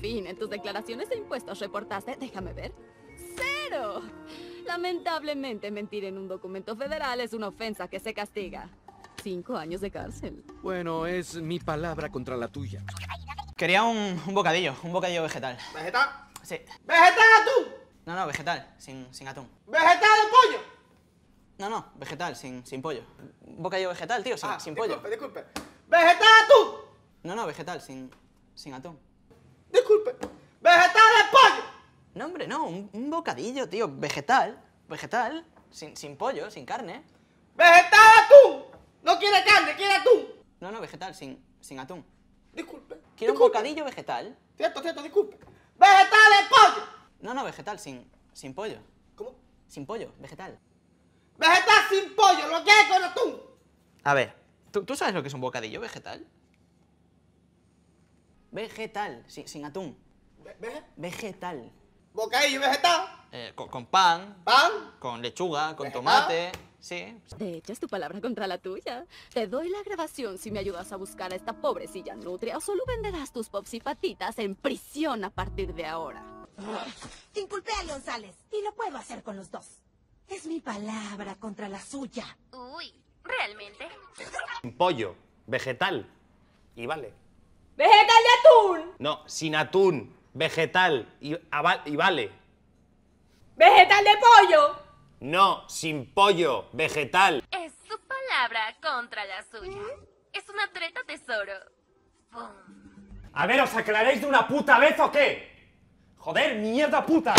fin, en tus declaraciones de impuestos reportaste, déjame ver, cero. Lamentablemente, mentir en un documento federal es una ofensa que se castiga. Cinco años de cárcel. Bueno, es mi palabra contra la tuya. Quería un, bocadillo, un bocadillo vegetal. ¿Vegetal? Sí. ¿Vegetal atún? No, no, vegetal, sin, sin atún. ¿Vegetal de pollo? No, no, vegetal, sin, sin pollo. Bocadillo vegetal, tío, ah, sin, pollo. Disculpe, disculpe. ¿Vegetal atún? No, no, vegetal, sin, sin atún. Disculpe. ¡Vegetal de pollo! No, hombre, no. Un, bocadillo, tío. Vegetal. Vegetal. Sin, sin pollo, sin carne. ¡Vegetal atún! No quiere carne, quiere atún. No, no, vegetal, sin, sin atún. Disculpe. Quiero un bocadillo vegetal. Cierto, cierto, disculpe. ¡Vegetal de pollo! No, no, vegetal, sin, sin pollo. ¿Cómo? Sin pollo, vegetal. ¡Vegetal sin pollo! ¡Lo que es con atún! A ver, ¿tú sabes lo que es un bocadillo vegetal? Vegetal, sin, atún. Vegetal. Bocadillo vegetal. Eh, con, pan, Pan. con lechuga, con tomate. Sí. De hecho, es tu palabra contra la tuya. Te doy la grabación si me ayudas a buscar a esta pobrecilla nutria o solo venderás tus pops y patitas en prisión a partir de ahora. Inculpé a González y lo puedo hacer con los dos. Es mi palabra contra la suya. Uy, ¿realmente? Pollo, vegetal. Y vale. ¡Vegetal de atún! No, sin atún, vegetal y, vale. ¿Vegetal de pollo? No, sin pollo, vegetal. Es su palabra contra la suya. Es una treta tesoro. A ver, ¿os aclaréis de una puta vez o qué? Joder, mierda puta.